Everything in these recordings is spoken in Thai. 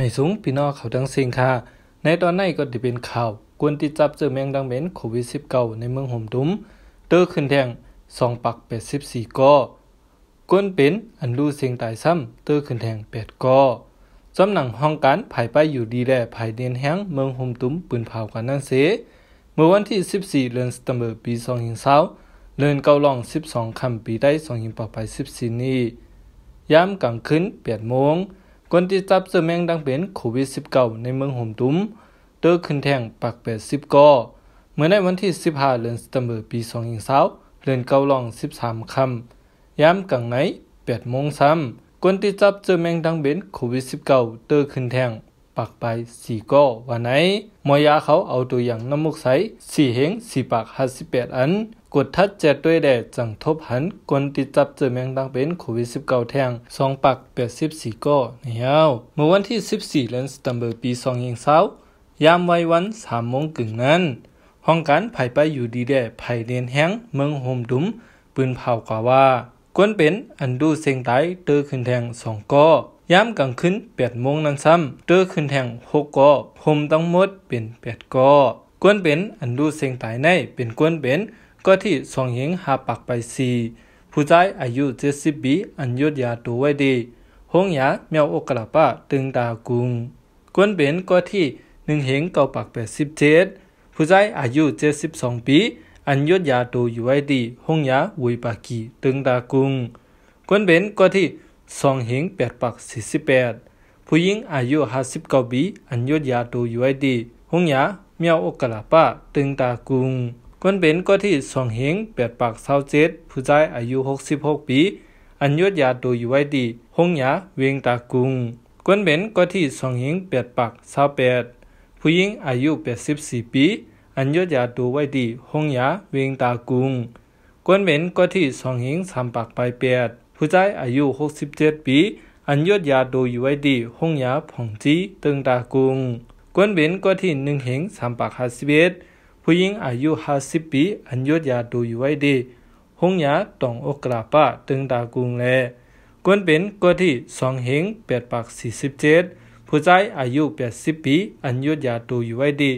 ไม่สูงพี่น้องเขาทั้งสิงค่ะ ในตอนนี้ก็จะเป็นข่าวกวนติดจับเจอแมงดังเหม็นโควิด -19 ในเมืองห่มดุมเตอขึ้นแทงสองปักแปดสิบสี่กอกวนเป็นอันรู้เสียงตายซ้ำเตอขึ้นแทงแปดกอจำหนังห้องการภายไปอยู่ดีแลภายเดียนแห้งเมืองห่มตุ้มปืนเผากันนั่นเสเมื่อวันที่ 14เดือนสตมเบอร์ปี2020เดือนเกาลอง 12คำปีได้2หิงปอไป14นี้ย้ำกลางคืน8โมงกอนที่จับเสือแมงดังเป็นโควิด -19 ในเมืองห่มตุ้มเตอขึ้นแท่งปักแปดสิบกอเมื่อในวันที่สิบห้าเดือนสตมปีสองงสาวเดือนเกาลองสิบสามคำย้ำกังไหนดโมงซ้ำกวนที่จับเจอแมงดังเบ็นโควิด -19 เตอขึ้นแท่งปักไปสี่ก่อวันไหน มอยาเขาเอาตัวอย่างน้ำมุกใสสี่เหงสี่ปากห้าสิบแปดอันกดทัดแจดด้วยแดดจังทบหันกวนติดจับเจอแมงดังเป็นโควิด19แทงสองปักแปกสอเหี่ยวเมื่อวันที่ 14เดือนสมเบอร์ปีสองงยเศร้า ยามไว้วันสามโมงกึ่งนั้นห้องการไผไปอยู่ดีแดภไผเรียนแห้งเมืองโฮมดุม ปืนเผากว่าว่า กวนเป็นอันดูเซิยงตายเตอขึ้นแทงสองก่อยามกลางคืนแปดโมงนั้นซ้ำเตอขึ้นแทงหกก่อผมต้องหมดเป็นแปดก่อกวนเป็นอันดูเซิยงตายในเป็นกวนเป็นก็ที่สองหิงหาปักไปสีผู้ใจอายุเจ็ดสิบปี อันยุดยาตัวไว้ดี ห้องยาเมียวโอกระปะตึงตากุง กวนเป็นก็ที่หนึ่งเหงเก่าปักแปดสิบเจ็ดผู้ใจอายุเจ็ดสิบสองปี อันยุดยาตัวอยู่ไว้ดี ห้องยาวุยปากีตึงตากุง กวนเป็นก็ที่สองเหงแปดปักสี่สิบแปด ผู้หญิงอายุห้าสิบเก้าปี อันยุดยาตัวอยู่ไว้ดีห้องยาเมียวโอกระปะตึงตากุงกวนเป็นก็ที่สองเหงแปดปากเศร้าเจ็ดผู้ใจอายุหกสิบหกปี อันยอดยาตัวอยู่ไว้ดีหงยาเวงตากุงกวนเป็นก็ที่สองเหงแปดปากเศร้าแปดผู้หญิงอายุแปดสิบสี่ปีอันยอดยาตัวไว้ดีหงยาเวงตากุงกวนเป็นก็ที่สองเหงสามปากไปแปดผู้ใจอายุหกสิบเจ็ดปี อันยอดยาดูอยู่ไว้ดีห้องยาผ่องจีตึงตากุงกวนเป็นก็ที่หนึ่งเหงสามปากหาสิบเอ็ดผู้หญิงอายุห้าสิบปี อันยดยาดูอยู่ไว้ดี ห้องยาตองอกราปะตึงตากุงแลกวนเป็นกวที่สองเหงแปดปากสี่สิบเจ็ดผู้ชายอายุแปดสิบปี อันยดยาดูอยู่ไว้ดี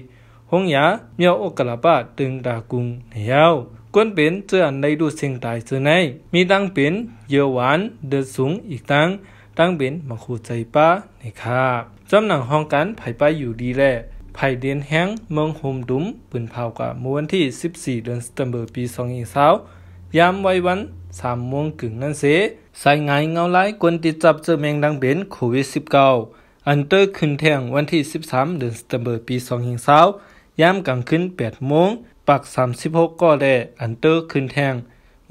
ห้องยาเมียอกราปะตึงตากุงเหยาวกวนเป็นเจออันใดดูเสียงตายเจอในมีตั้งเป็นเยาวานเดือดสูงอีกตั้งตั้งเป็นมาคูใจป้าในคาบจำหนังห้องกันไผ่ไปอยู่ดีแลภายเดียนแห้งเมืองโฮมดุม ปืนเผากับเมื่อวันที่ 14 เดือนสตมเบอร์ปี 2020ยามไว้วัน 3 โมงกึ่งนั่นเสสายงายเงาไลกวนติดจับเจอแมงดังเบนโควิด -19 อันเตอร์ขึ้นแทงวันที่ 13 เดือนสตมเบอร์ปี 2020ยามกลางคืน8 โมงปัก36ก็ได้อันเตอร์ขึ้นแทง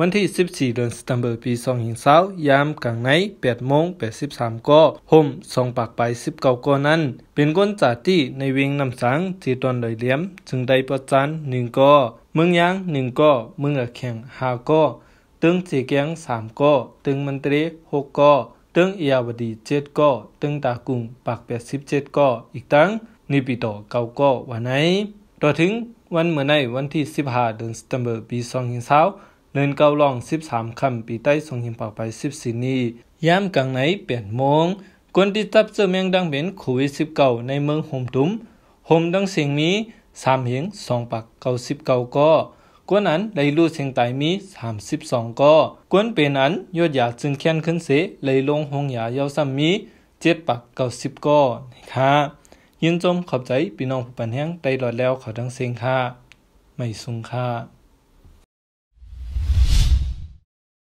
วันที่ 14เดือนสิงหาคมปี2020ยามกลางใน8โมง83ก่อห่มส่งปากไป19กอนั้น เป็นก้นจาที่ในเวียงนำสังที่ตอนดอยเลี้ยม จึงได้ประจัน1กอเมืองยาง1กอเมืองอะแข็ง5ก่อตึงเจแกยง3ก่อตึงมันตรี6ก่อตึงเอียวดี 7ก่อตึงตากุงปาก 87ก่ออีกตั้งนี่ปีต่อเก่ากวันไหนต่อถึงวันเมื่อในวันที่ 15เดือนสิงหาคมปี2020เนินเก้าล่องสสิบามคำปีใต้สรงหิมปากไปสสิบี่นี้ยามกลางไหนเปลี่ยนโมง กวนที่ตับเจอแมงดังเป็นโควิด่าในเมืองห่มตุมห่มดังเสียงมีสมเหียงงปักเกาสิบเก็กวนอันไลยลู่เสียงตายมีองก็กวนเป็นอัน ยอดยาจึงแค้นขึ้นเสเลยลงหงยาเยาวซ้ำมีดปักเกาสิบก็นะคะยินจมขอบใจพี่น้องผู้ปันแห้งได้รลอดแล้วขอทั้งเสียงค่ะไม่สุงค่ะ